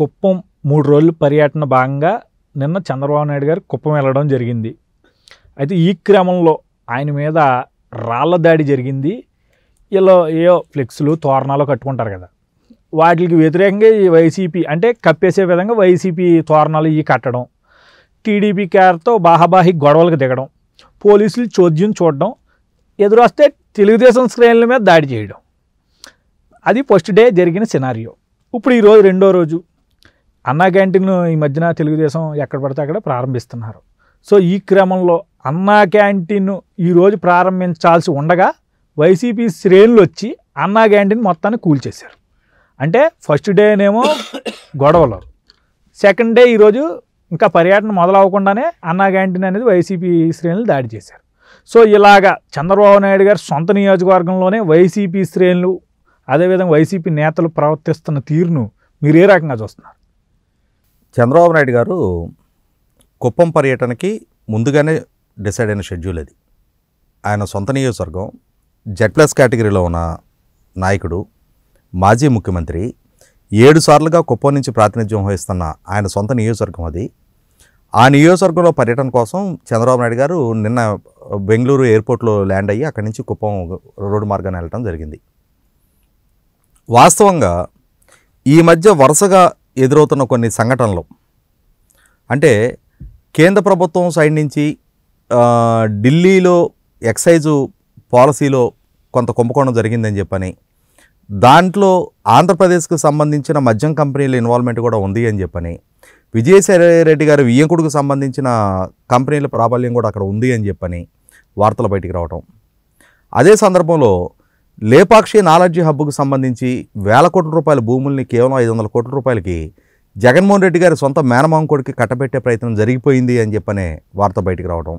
కుప్పం మూడు రోజులు పర్యటన భాగంగా నిన్న చంద్రబాబు నాయుడు గారు కుప్పం వెళ్ళడం జరిగింది అయితే ఈ క్రమంలో ఆయన మీద రాళ్ళ దాడి జరిగింది ఇలా ఏయో ఫ్లెక్స్లు తోరణాలు కట్టుకుంటారు కదా వాటికి వ్యతిరేకంగా ఈ వైసీపీ అంటే కప్పేసే విధంగా వైసీపీ తోరణాలు ఇవి కట్టడం టీడీపీ కేర్తో బాహాబాహి గొడవలకు దిగడం పోలీసులు చోద్యం చూడడం ఎదురొస్తే తెలుగుదేశం స్క్రీన్ల మీద దాడి చేయడం అది ఫస్ట్ డే జరిగిన సినారియో ఇప్పుడు ఈరోజు రెండో రోజు అన్నా క్యాంటీన్ ఈ మధ్యన తెలుగుదేశం ఎక్కడ పడితే అక్కడ ప్రారంభిస్తున్నారు సో ఈ క్రమంలో అన్నా క్యాంటీన్ ఈరోజు ప్రారంభించాల్సి ఉండగా వైసీపీ శ్రేణులు వచ్చి అన్నా క్యాంటీన్ మొత్తాన్ని కూల్చేశారు అంటే ఫస్ట్ డేనేమో గొడవలు సెకండ్ డే ఈరోజు ఇంకా పర్యటన మొదలవ్వకుండానే అన్నా క్యాంటీన్ అనేది వైసీపీ శ్రేణులు దాడి చేశారు సో ఇలాగా చంద్రబాబు నాయుడు గారు సొంత నియోజకవర్గంలోనే వైసీపీ శ్రేణులు అదేవిధంగా వైసీపీ నేతలు ప్రవర్తిస్తున్న తీరును మీరు ఏ రకంగా చూస్తున్నారు చంద్రబాబు నాయుడు గారు కుప్పం పర్యటనకి ముందుగానే డిసైడ్ అయిన షెడ్యూల్ అది ఆయన సొంత నియోజకవర్గం జెడ్ ప్లస్ కేటగిరీలో ఉన్న నాయకుడు మాజీ ముఖ్యమంత్రి ఏడు సార్లుగా కుప్పం నుంచి ప్రాతినిధ్యం వహిస్తున్న ఆయన సొంత నియోజకవర్గం అది ఆ నియోజకవర్గంలో పర్యటన కోసం చంద్రబాబు నాయుడు గారు నిన్న బెంగళూరు ఎయిర్పోర్ట్లో ల్యాండ్ అయ్యి అక్కడి నుంచి కుప్పం రోడ్డు మార్గాన్ని వెళ్ళటం జరిగింది వాస్తవంగా ఈ మధ్య వరుసగా ఎదురవుతున్న కొన్ని సంఘటనలు అంటే కేంద్ర ప్రభుత్వం సైడ్ నుంచి ఢిల్లీలో ఎక్సైజు పాలసీలో కొంత కుంభకోణం జరిగిందని చెప్పని దాంట్లో ఆంధ్రప్రదేశ్కు సంబంధించిన మద్యం కంపెనీల ఇన్వాల్వ్మెంట్ కూడా ఉంది అని చెప్పని రెడ్డి గారి వియ్యంకుడికి సంబంధించిన కంపెనీల ప్రాబల్యం కూడా అక్కడ ఉంది అని చెప్పని వార్తలు బయటికి రావటం అదే సందర్భంలో లేపాక్షి నాలెడ్జి హబ్బుకు సంబంధించి వేల కోట్ల రూపాయల భూముల్ని కేవలం ఐదు వందల కోట్ల రూపాయలకి జగన్మోహన్ రెడ్డి గారి సొంత మేనమామ కట్టబెట్టే ప్రయత్నం జరిగిపోయింది అని చెప్పనే వార్త బయటకు రావడం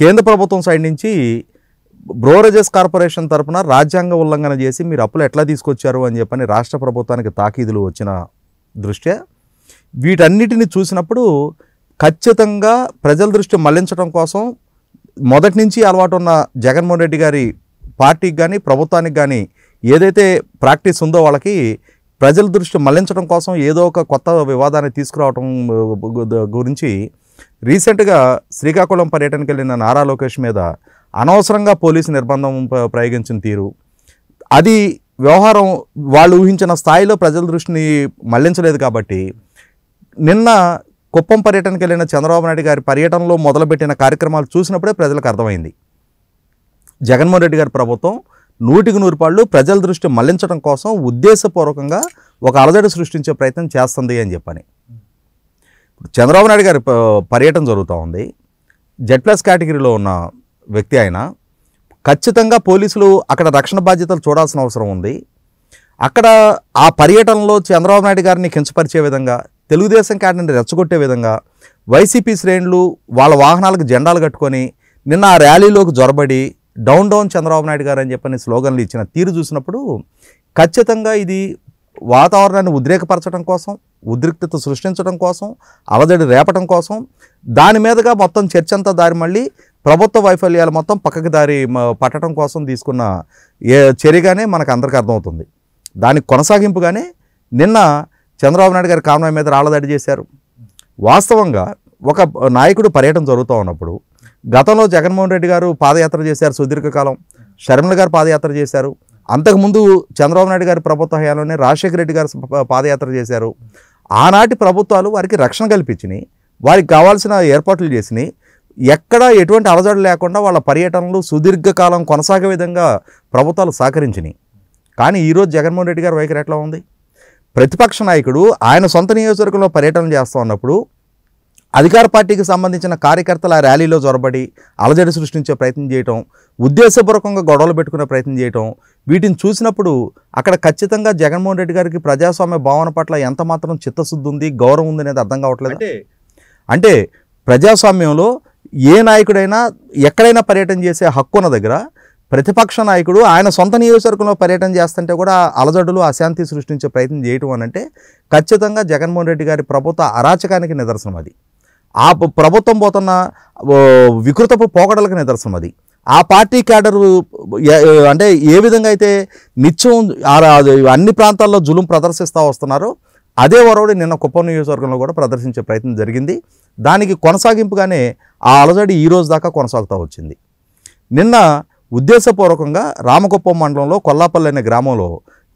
కేంద్ర ప్రభుత్వం సైడ్ నుంచి బ్రోరేజెస్ కార్పొరేషన్ తరఫున రాజ్యాంగ ఉల్లంఘన చేసి మీరు అప్పులు ఎట్లా తీసుకొచ్చారు అని చెప్పని రాష్ట్ర ప్రభుత్వానికి తాకీదులు వచ్చిన దృష్ట్యా వీటన్నిటిని చూసినప్పుడు ఖచ్చితంగా ప్రజల దృష్టి మళ్లించడం కోసం మొదటి నుంచి అలవాటు ఉన్న జగన్మోహన్ రెడ్డి గారి పార్టీకి కానీ ప్రభుత్వానికి కానీ ఏదైతే ప్రాక్టీస్ ఉందో వాళ్ళకి ప్రజల దృష్టి మళ్లించడం కోసం ఏదో ఒక కొత్త వివాదాన్ని తీసుకురావడం గురించి రీసెంట్గా శ్రీకాకుళం పర్యటనకు వెళ్ళిన నారా లోకేష్ మీద అనవసరంగా పోలీసు నిర్బంధం ప్రయోగించిన తీరు అది వ్యవహారం వాళ్ళు ఊహించిన స్థాయిలో ప్రజల దృష్టిని మళ్లించలేదు కాబట్టి నిన్న కుప్పం పర్యటనకు వెళ్ళిన చంద్రబాబు నాయుడు గారి పర్యటనలో మొదలుపెట్టిన కార్యక్రమాలు చూసినప్పుడే ప్రజలకు అర్థమైంది జగన్మోహన్ రెడ్డి గారి ప్రభుత్వం నూటికి నూరు పాళ్ళు ప్రజల దృష్టి మళ్లించడం కోసం ఉద్దేశపూర్వకంగా ఒక అలజడి సృష్టించే ప్రయత్నం చేస్తుంది అని చెప్పని ఇప్పుడు చంద్రబాబు నాయుడు గారి పర్యటన జరుగుతూ ఉంది జెడ్ ప్లస్ కేటగిరీలో ఉన్న వ్యక్తి ఆయన ఖచ్చితంగా పోలీసులు అక్కడ రక్షణ బాధ్యతలు చూడాల్సిన అవసరం ఉంది అక్కడ ఆ పర్యటనలో చంద్రబాబు నాయుడు గారిని కించపరిచే విధంగా తెలుగుదేశం క్యాడర్ని రెచ్చగొట్టే విధంగా వైసీపీ శ్రేణులు వాళ్ళ వాహనాలకు జెండాలు కట్టుకొని నిన్న ఆ ర్యాలీలోకి జొరబడి డౌన్ డౌన్ చంద్రబాబు నాయుడు గారు అని చెప్పని స్లోగన్లు ఇచ్చిన తీరు చూసినప్పుడు ఖచ్చితంగా ఇది వాతావరణాన్ని ఉద్రేకపరచడం కోసం ఉద్రిక్తత సృష్టించడం కోసం అలజడి రేపటం కోసం దాని మీదుగా మొత్తం చర్చ అంతా దారి మళ్ళీ ప్రభుత్వ వైఫల్యాలు మొత్తం పక్కకి దారి పట్టడం కోసం తీసుకున్న ఏ చర్యగానే మనకు అందరికీ అర్థమవుతుంది దానికి కొనసాగింపుగానే నిన్న చంద్రబాబు నాయుడు గారి కామనాయ మీద రాళ్ళదాడి చేశారు వాస్తవంగా ఒక నాయకుడు పర్యటన జరుగుతూ ఉన్నప్పుడు గతంలో జగన్మోహన్ రెడ్డి గారు పాదయాత్ర చేశారు సుదీర్ఘకాలం షర్మిల గారు పాదయాత్ర చేశారు అంతకుముందు చంద్రబాబు నాయుడు గారి ప్రభుత్వ హయాంలోనే రాజశేఖర రెడ్డి గారు పాదయాత్ర చేశారు ఆనాటి ప్రభుత్వాలు వారికి రక్షణ కల్పించినాయి వారికి కావాల్సిన ఏర్పాట్లు చేసినాయి ఎక్కడా ఎటువంటి అలజడి లేకుండా వాళ్ళ పర్యటనలు సుదీర్ఘకాలం కొనసాగే విధంగా ప్రభుత్వాలు సహకరించినాయి కానీ ఈరోజు జగన్మోహన్ రెడ్డి గారు వైఖరి ఎట్లా ఉంది ప్రతిపక్ష నాయకుడు ఆయన సొంత నియోజకవర్గంలో పర్యటన చేస్తూ ఉన్నప్పుడు అధికార పార్టీకి సంబంధించిన కార్యకర్తలు ఆ ర్యాలీలో జొరబడి అలజడి సృష్టించే ప్రయత్నం చేయటం ఉద్దేశపూర్వకంగా గొడవలు పెట్టుకునే ప్రయత్నం చేయటం వీటిని చూసినప్పుడు అక్కడ ఖచ్చితంగా జగన్మోహన్ రెడ్డి గారికి ప్రజాస్వామ్య భావన పట్ల ఎంత మాత్రం చిత్తశుద్ధి ఉంది గౌరవం ఉంది అనేది అర్థం కావట్లేదు అంటే ప్రజాస్వామ్యంలో ఏ నాయకుడైనా ఎక్కడైనా పర్యటన చేసే హక్కు ఉన్న దగ్గర ప్రతిపక్ష నాయకుడు ఆయన సొంత నియోజకవర్గంలో పర్యటన చేస్తుంటే కూడా అలజడులు అశాంతి సృష్టించే ప్రయత్నం చేయటం అనంటే ఖచ్చితంగా జగన్మోహన్ రెడ్డి గారి ప్రభుత్వ అరాచకానికి నిదర్శనం అది ఆ ప్రభుత్వం పోతున్న వికృతపు పోకడలకు నిదర్శనం అది ఆ పార్టీ క్యాడర్ అంటే ఏ విధంగా అయితే నిత్యం అన్ని ప్రాంతాల్లో జులుం ప్రదర్శిస్తూ వస్తున్నారో అదే వరవడి నిన్న కుప్పం నియోజకవర్గంలో కూడా ప్రదర్శించే ప్రయత్నం జరిగింది దానికి కొనసాగింపుగానే ఆ అలజడి ఈ రోజు దాకా కొనసాగుతూ వచ్చింది నిన్న ఉద్దేశపూర్వకంగా రామకుప్పం మండలంలో కొల్లాపల్లి అనే గ్రామంలో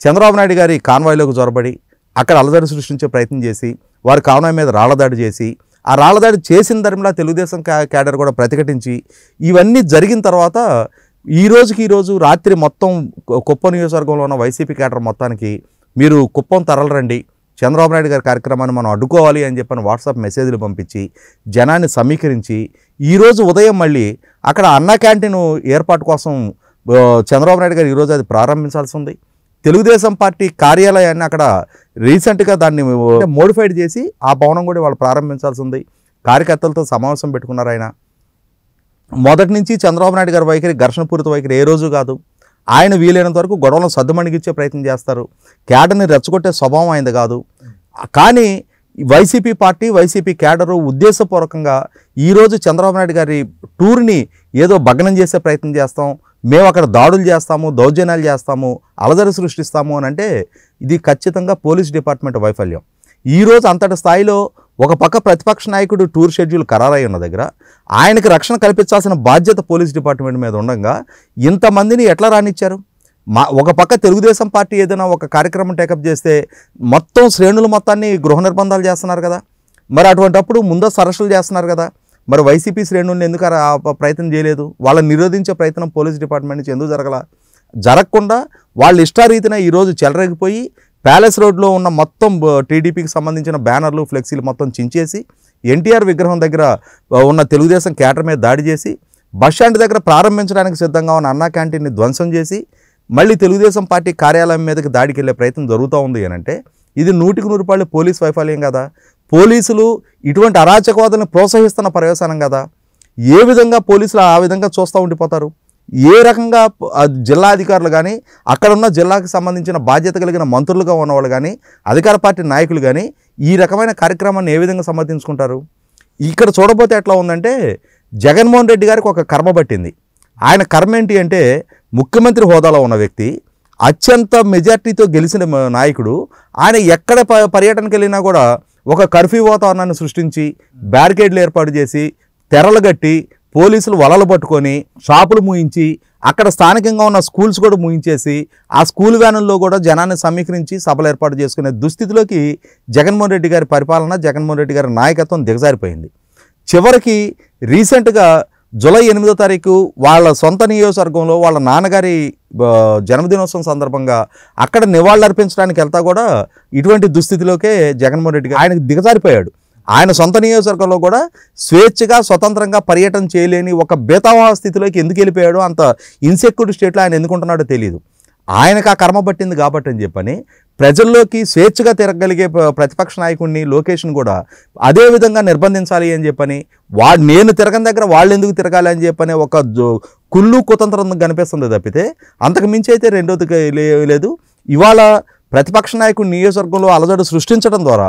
చంద్రబాబు నాయుడు గారి కాన్వాయ్లోకి జొరబడి అక్కడ అలజడి సృష్టించే ప్రయత్నం చేసి వారి కాన్వాయ్ మీద రాళ్లదాడి చేసి ఆ రాళ్ళదాడి చేసిన ధర్మలా తెలుగుదేశం క్యాడర్ కూడా ప్రతిఘటించి ఇవన్నీ జరిగిన తర్వాత ఈ రోజుకి ఈరోజు రాత్రి మొత్తం కుప్పం నియోజకవర్గంలో ఉన్న వైసీపీ క్యాడర్ మొత్తానికి మీరు కుప్పం తరలరండి చంద్రబాబు నాయుడు గారి కార్యక్రమాన్ని మనం అడ్డుకోవాలి అని చెప్పని వాట్సాప్ మెసేజ్లు పంపించి జనాన్ని సమీకరించి ఈరోజు ఉదయం మళ్ళీ అక్కడ అన్న క్యాంటీన్ ఏర్పాటు కోసం చంద్రబాబు నాయుడు గారు ఈరోజు అది ప్రారంభించాల్సి ఉంది తెలుగుదేశం పార్టీ కార్యాలయాన్ని అక్కడ రీసెంట్గా దాన్ని మోడిఫైడ్ చేసి ఆ భవనం కూడా వాళ్ళు ప్రారంభించాల్సి ఉంది కార్యకర్తలతో సమావేశం పెట్టుకున్నారు ఆయన మొదటి నుంచి చంద్రబాబు నాయుడు గారి వైఖరి ఘర్షణపూరిత వైఖరి ఏ రోజు కాదు ఆయన వీలైనంత వరకు గొడవలను సర్దుమణిగిచ్చే ప్రయత్నం చేస్తారు కేడర్ని రెచ్చగొట్టే స్వభావం ఆయనది కాదు కానీ వైసీపీ పార్టీ వైసీపీ కేడరు ఉద్దేశపూర్వకంగా ఈరోజు చంద్రబాబు నాయుడు గారి టూర్ని ఏదో భగ్నం చేసే ప్రయత్నం చేస్తాం మేము అక్కడ దాడులు చేస్తాము దౌర్జన్యాలు చేస్తాము అలజడి సృష్టిస్తాము అని అంటే ఇది ఖచ్చితంగా పోలీస్ డిపార్ట్మెంట్ వైఫల్యం ఈరోజు అంతటి స్థాయిలో ఒక పక్క ప్రతిపక్ష నాయకుడు టూర్ షెడ్యూల్ ఖరారై ఉన్న దగ్గర ఆయనకి రక్షణ కల్పించాల్సిన బాధ్యత పోలీస్ డిపార్ట్మెంట్ మీద ఉండగా ఇంతమందిని ఎట్లా రానిచ్చారు మా ఒక పక్క తెలుగుదేశం పార్టీ ఏదైనా ఒక కార్యక్రమం టేకప్ చేస్తే మొత్తం శ్రేణులు మొత్తాన్ని గృహ నిర్బంధాలు చేస్తున్నారు కదా మరి అటువంటప్పుడు ముందస్తు అరెస్టులు చేస్తున్నారు కదా మరి వైసీపీ శ్రేణుల్ని ఎందుకు ప్రయత్నం చేయలేదు వాళ్ళని నిరోధించే ప్రయత్నం పోలీస్ డిపార్ట్మెంట్ నుంచి ఎందుకు జరగల జరగకుండా వాళ్ళ ఇష్టారీతిన ఈరోజు చెలరేగిపోయి ప్యాలెస్ రోడ్లో ఉన్న మొత్తం టీడీపీకి సంబంధించిన బ్యానర్లు ఫ్లెక్సీలు మొత్తం చించేసి ఎన్టీఆర్ విగ్రహం దగ్గర ఉన్న తెలుగుదేశం క్యాటర్ మీద దాడి చేసి బస్ స్టాండ్ దగ్గర ప్రారంభించడానికి సిద్ధంగా ఉన్న అన్నా క్యాంటీన్ని ధ్వంసం చేసి మళ్ళీ తెలుగుదేశం పార్టీ కార్యాలయం మీదకి దాడికి వెళ్ళే ప్రయత్నం జరుగుతూ ఉంది అనంటే ఇది నూటికి నూరు రూపాయలు పోలీస్ వైఫల్యం కదా పోలీసులు ఇటువంటి అరాచకవాదులను ప్రోత్సహిస్తున్న పర్యవసానం కదా ఏ విధంగా పోలీసులు ఆ విధంగా చూస్తూ ఉండిపోతారు ఏ రకంగా జిల్లా అధికారులు కానీ అక్కడ ఉన్న జిల్లాకు సంబంధించిన బాధ్యత కలిగిన మంత్రులుగా ఉన్నవాళ్ళు కానీ అధికార పార్టీ నాయకులు కానీ ఈ రకమైన కార్యక్రమాన్ని ఏ విధంగా సమర్థించుకుంటారు ఇక్కడ చూడబోతే ఎట్లా ఉందంటే జగన్మోహన్ రెడ్డి గారికి ఒక కర్మ పట్టింది ఆయన కర్మ ఏంటి అంటే ముఖ్యమంత్రి హోదాలో ఉన్న వ్యక్తి అత్యంత మెజార్టీతో గెలిచిన నాయకుడు ఆయన ఎక్కడ పర్యటనకు వెళ్ళినా కూడా ఒక కర్ఫ్యూ వాతావరణాన్ని సృష్టించి బ్యారికేడ్లు ఏర్పాటు చేసి తెరలు గట్టి పోలీసులు వలలు పట్టుకొని షాపులు మూయించి అక్కడ స్థానికంగా ఉన్న స్కూల్స్ కూడా ముయించేసి ఆ స్కూల్ వ్యానుల్లో కూడా జనాన్ని సమీకరించి సభలు ఏర్పాటు చేసుకునే దుస్థితిలోకి జగన్మోహన్ రెడ్డి గారి పరిపాలన జగన్మోహన్ రెడ్డి గారి నాయకత్వం దిగజారిపోయింది చివరికి రీసెంట్గా జూలై ఎనిమిదో తారీఖు వాళ్ళ సొంత నియోజకవర్గంలో వాళ్ళ నాన్నగారి జన్మదినోత్సవం సందర్భంగా అక్కడ నివాళులర్పించడానికి వెళ్తా కూడా ఇటువంటి దుస్థితిలోకే జగన్మోహన్ రెడ్డి గారు ఆయనకు దిగజారిపోయాడు ఆయన సొంత నియోజకవర్గంలో కూడా స్వేచ్ఛగా స్వతంత్రంగా పర్యటన చేయలేని ఒక బేతావహ స్థితిలోకి ఎందుకు వెళ్ళిపోయాడో అంత ఇన్సెక్యూరిటీ స్టేట్లో ఆయన ఎందుకుంటున్నాడో తెలియదు ఆయనకు ఆ కర్మ పట్టింది కాబట్టి అని చెప్పని ప్రజల్లోకి స్వేచ్ఛగా తిరగలిగే ప్రతిపక్ష నాయకుడిని లోకేష్ను కూడా అదే విధంగా నిర్బంధించాలి అని చెప్పని వా నేను తిరగని దగ్గర వాళ్ళు ఎందుకు తిరగాలి అని చెప్పని ఒక కుళ్ళు కుతంత్రం కనిపిస్తుంది తప్పితే అంతకు మించి అయితే రెండోది లేదు ఇవాళ ప్రతిపక్ష నాయకుడు నియోజకవర్గంలో అలజడు సృష్టించడం ద్వారా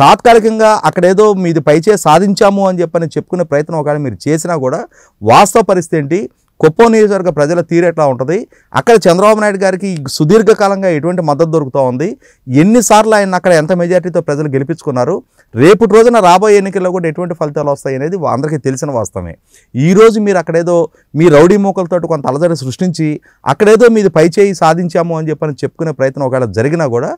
తాత్కాలికంగా అక్కడేదో మీది పైచే సాధించాము అని చెప్పని చెప్పుకునే ప్రయత్నం ఒకవేళ మీరు చేసినా కూడా వాస్తవ పరిస్థితి ఏంటి కుప్పం నియోజకవర్గ ప్రజల తీరు ఎట్లా ఉంటుంది అక్కడ చంద్రబాబు నాయుడు గారికి సుదీర్ఘకాలంగా ఎటువంటి మద్దతు దొరుకుతూ ఉంది ఎన్నిసార్లు ఆయన అక్కడ ఎంత మెజార్టీతో ప్రజలు గెలిపించుకున్నారు రేపు రోజున రాబోయే ఎన్నికల్లో కూడా ఎటువంటి ఫలితాలు వస్తాయి అనేది అందరికీ తెలిసిన వాస్తవమే ఈరోజు మీరు అక్కడేదో మీ రౌడీ మూకలతో కొంత అలజడి సృష్టించి అక్కడేదో మీది పైచేయి సాధించాము అని చెప్పని చెప్పుకునే ప్రయత్నం ఒకవేళ జరిగినా కూడా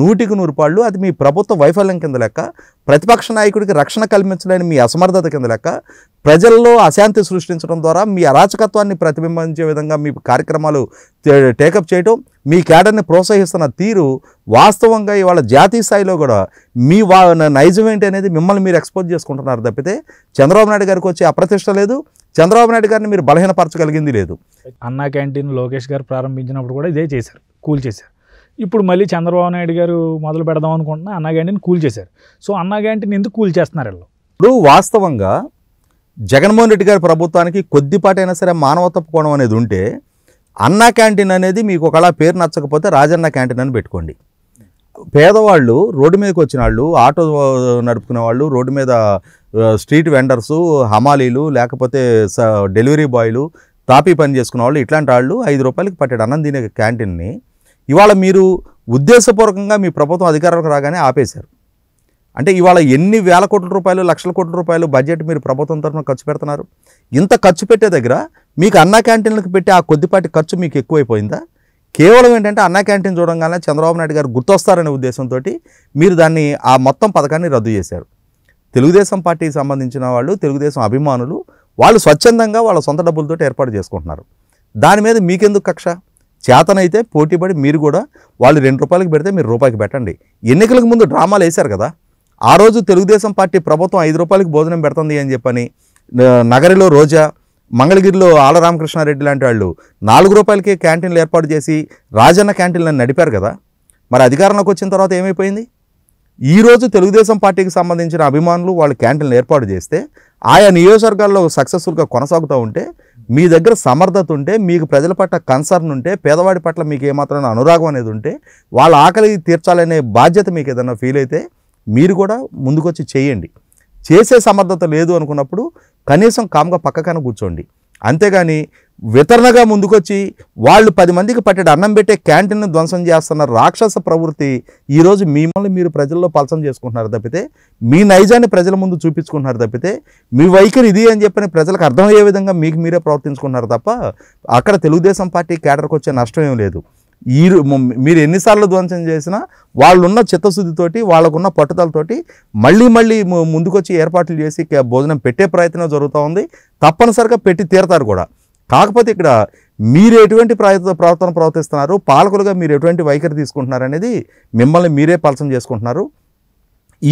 నూటికి నూరు పాళ్ళు అది మీ ప్రభుత్వ వైఫల్యం కింద లెక్క ప్రతిపక్ష నాయకుడికి రక్షణ కల్పించలేని మీ అసమర్థత కింద లెక్క ప్రజల్లో అశాంతి సృష్టించడం ద్వారా మీ అరాచకత్వాన్ని ప్రతిబింబించే విధంగా మీ కార్యక్రమాలు టేకప్ చేయటం మీ క్యాడర్ని ప్రోత్సహిస్తున్న తీరు వాస్తవంగా ఇవాళ జాతీయ స్థాయిలో కూడా మీ వా నైజం ఏంటి అనేది మిమ్మల్ని మీరు ఎక్స్పోజ్ చేసుకుంటున్నారు తప్పితే చంద్రబాబు నాయుడు గారికి వచ్చే అప్రతిష్ట లేదు చంద్రబాబు నాయుడు గారిని మీరు బలహీనపరచగలిగింది లేదు అన్నా క్యాంటీన్ లోకేష్ గారు ప్రారంభించినప్పుడు కూడా ఇదే చేశారు కూల్ చేశారు ఇప్పుడు మళ్ళీ చంద్రబాబు నాయుడు గారు మొదలు పెడదాం అనుకుంటున్నా అన్నా క్యాంటీన్ కూల్ చేశారు సో అన్నా క్యాంటీన్ ఎందుకు కూల్ చేస్తున్నారు వీళ్ళు ఇప్పుడు వాస్తవంగా జగన్మోహన్ రెడ్డి గారి ప్రభుత్వానికి కొద్దిపాటైనా సరే మానవత్వ కోణం అనేది ఉంటే అన్నా క్యాంటీన్ అనేది మీకు ఒకలా పేరు నచ్చకపోతే రాజన్న క్యాంటీన్ అని పెట్టుకోండి పేదవాళ్ళు రోడ్డు మీదకి వచ్చిన వాళ్ళు ఆటో నడుపుకునే వాళ్ళు రోడ్డు మీద స్ట్రీట్ వెండర్సు హమాలీలు లేకపోతే డెలివరీ బాయ్లు తాపీ పని చేసుకునే వాళ్ళు ఇట్లాంటి వాళ్ళు ఐదు రూపాయలకి పట్టాడు అన్నం తినే క్యాంటీన్ని ఇవాళ మీరు ఉద్దేశపూర్వకంగా మీ ప్రభుత్వం అధికారంలోకి రాగానే ఆపేశారు అంటే ఇవాళ ఎన్ని వేల కోట్ల రూపాయలు లక్షల కోట్ల రూపాయలు బడ్జెట్ మీరు ప్రభుత్వం తరఫున ఖర్చు పెడుతున్నారు ఇంత ఖర్చు పెట్టే దగ్గర మీకు అన్నా క్యాంటీన్లకు పెట్టి ఆ కొద్దిపాటి ఖర్చు మీకు ఎక్కువైపోయిందా కేవలం ఏంటంటే అన్నా క్యాంటీన్ చూడంగానే చంద్రబాబు నాయుడు గారు గుర్తొస్తారనే ఉద్దేశంతో మీరు దాన్ని ఆ మొత్తం పథకాన్ని రద్దు చేశారు తెలుగుదేశం పార్టీకి సంబంధించిన వాళ్ళు తెలుగుదేశం అభిమానులు వాళ్ళు స్వచ్ఛందంగా వాళ్ళ సొంత డబ్బులతో ఏర్పాటు చేసుకుంటున్నారు దాని మీద మీకెందుకు కక్ష చేతనైతే పోటీపడి మీరు కూడా వాళ్ళు రెండు రూపాయలకు పెడితే మీరు రూపాయికి పెట్టండి ఎన్నికలకు ముందు డ్రామాలు వేశారు కదా ఆ రోజు తెలుగుదేశం పార్టీ ప్రభుత్వం ఐదు రూపాయలకి భోజనం పెడుతుంది అని చెప్పని నగరిలో రోజా మంగళగిరిలో ఆల రామకృష్ణారెడ్డి లాంటి వాళ్ళు నాలుగు రూపాయలకే క్యాంటీన్లు ఏర్పాటు చేసి రాజన్న క్యాంటీన్లను నడిపారు కదా మరి అధికారంలోకి వచ్చిన తర్వాత ఏమైపోయింది ఈరోజు తెలుగుదేశం పార్టీకి సంబంధించిన అభిమానులు వాళ్ళు క్యాంటీన్లు ఏర్పాటు చేస్తే ఆయా నియోజకవర్గాల్లో సక్సెస్ఫుల్గా కొనసాగుతూ ఉంటే మీ దగ్గర సమర్థత ఉంటే మీకు ప్రజల పట్ల కన్సర్న్ ఉంటే పేదవాడి పట్ల మీకు ఏమాత్రమైన అనురాగం అనేది ఉంటే వాళ్ళ ఆకలి తీర్చాలనే బాధ్యత మీకు ఏదైనా ఫీల్ అయితే మీరు కూడా ముందుకొచ్చి చేయండి చేసే సమర్థత లేదు అనుకున్నప్పుడు కనీసం కామ్గా పక్కకన కూర్చోండి అంతేగాని వితరణగా ముందుకొచ్చి వాళ్ళు పది మందికి పట్టేడు అన్నం పెట్టే క్యాంటీన్ను ధ్వంసం చేస్తున్న రాక్షస ప్రవృత్తి ఈరోజు మిమ్మల్ని మీరు ప్రజల్లో పలసం చేసుకుంటున్నారు తప్పితే మీ నైజాన్ని ప్రజల ముందు చూపించుకుంటున్నారు తప్పితే మీ వైఖరి ఇది అని చెప్పని ప్రజలకు అర్థమయ్యే విధంగా మీకు మీరే ప్రవర్తించుకుంటున్నారు తప్ప అక్కడ తెలుగుదేశం పార్టీ కేడర్కి వచ్చే నష్టం ఏం లేదు ఈ మీరు ఎన్నిసార్లు ధ్వంసం చేసినా వాళ్ళున్న చిత్తశుద్ధితోటి వాళ్ళకున్న పట్టుదలతోటి మళ్ళీ మళ్ళీ ముందుకొచ్చి ఏర్పాట్లు చేసి భోజనం పెట్టే ప్రయత్నం జరుగుతూ ఉంది తప్పనిసరిగా పెట్టి తీరతారు కూడా కాకపోతే ఇక్కడ మీరు ఎటువంటి ప్రవర్తన ప్రవర్తిస్తున్నారు పాలకులుగా మీరు ఎటువంటి వైఖరి తీసుకుంటున్నారు అనేది మిమ్మల్ని మీరే పలసం చేసుకుంటున్నారు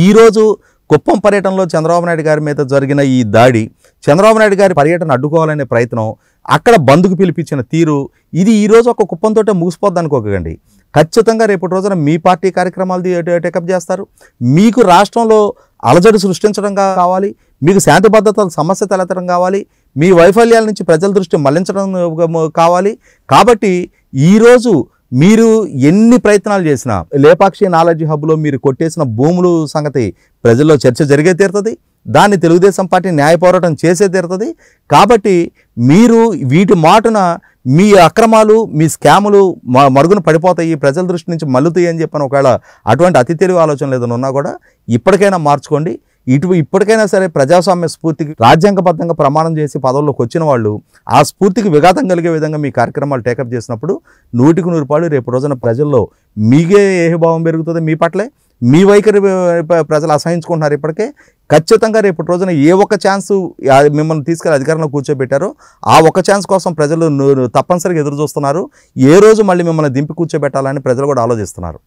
ఈరోజు కుప్పం పర్యటనలో చంద్రబాబు నాయుడు గారి మీద జరిగిన ఈ దాడి చంద్రబాబు నాయుడు గారి పర్యటన అడ్డుకోవాలనే ప్రయత్నం అక్కడ బంధుకు పిలిపించిన తీరు ఇది ఈరోజు ఒక కుప్పంతో ముగిసిపోద్ది అనుకోకండి ఖచ్చితంగా రేపటి రోజున మీ పార్టీ కార్యక్రమాలు టేకప్ చేస్తారు మీకు రాష్ట్రంలో అలజడి సృష్టించడం కావాలి మీకు శాంతి భద్రతల సమస్య తలెత్తడం కావాలి మీ వైఫల్యాల నుంచి ప్రజల దృష్టి మళ్లించడం కావాలి కాబట్టి ఈరోజు మీరు ఎన్ని ప్రయత్నాలు చేసినా లేపాక్షి నాలెడ్జ్ హబ్లో మీరు కొట్టేసిన భూములు సంగతి ప్రజల్లో చర్చ జరిగే తీరుతుంది దాన్ని తెలుగుదేశం పార్టీ న్యాయ పోరాటం చేసే తీరుతుంది కాబట్టి మీరు వీటి మాటున మీ అక్రమాలు మీ స్కాములు మరుగున పడిపోతాయి ప్రజల దృష్టి నుంచి మల్లుతాయి అని చెప్పని ఒకవేళ అటువంటి అతి తెలివి ఆలోచనలు ఏదైనా ఉన్నా కూడా ఇప్పటికైనా మార్చుకోండి ఇటు ఇప్పటికైనా సరే ప్రజాస్వామ్య స్ఫూర్తికి రాజ్యాంగబద్ధంగా ప్రమాణం చేసి పదవుల్లోకి వచ్చిన వాళ్ళు ఆ స్ఫూర్తికి విఘాతం కలిగే విధంగా మీ కార్యక్రమాలు టేకప్ చేసినప్పుడు నూటికి నూరు రూపాయలు రేపు రోజున ప్రజల్లో మీకే భావం పెరుగుతుంది మీ పట్లే మీ వైఖరి ప్రజలు అసహించుకుంటున్నారు ఇప్పటికే ఖచ్చితంగా రేపటి రోజున ఏ ఒక్క ఛాన్స్ మిమ్మల్ని తీసుకెళ్ళి అధికారంలో కూర్చోబెట్టారో ఆ ఒక్క ఛాన్స్ కోసం ప్రజలు తప్పనిసరిగా ఎదురు చూస్తున్నారు ఏ రోజు మళ్ళీ మిమ్మల్ని దింపి కూర్చోబెట్టాలని ప్రజలు కూడా ఆలోచిస్తున్నారు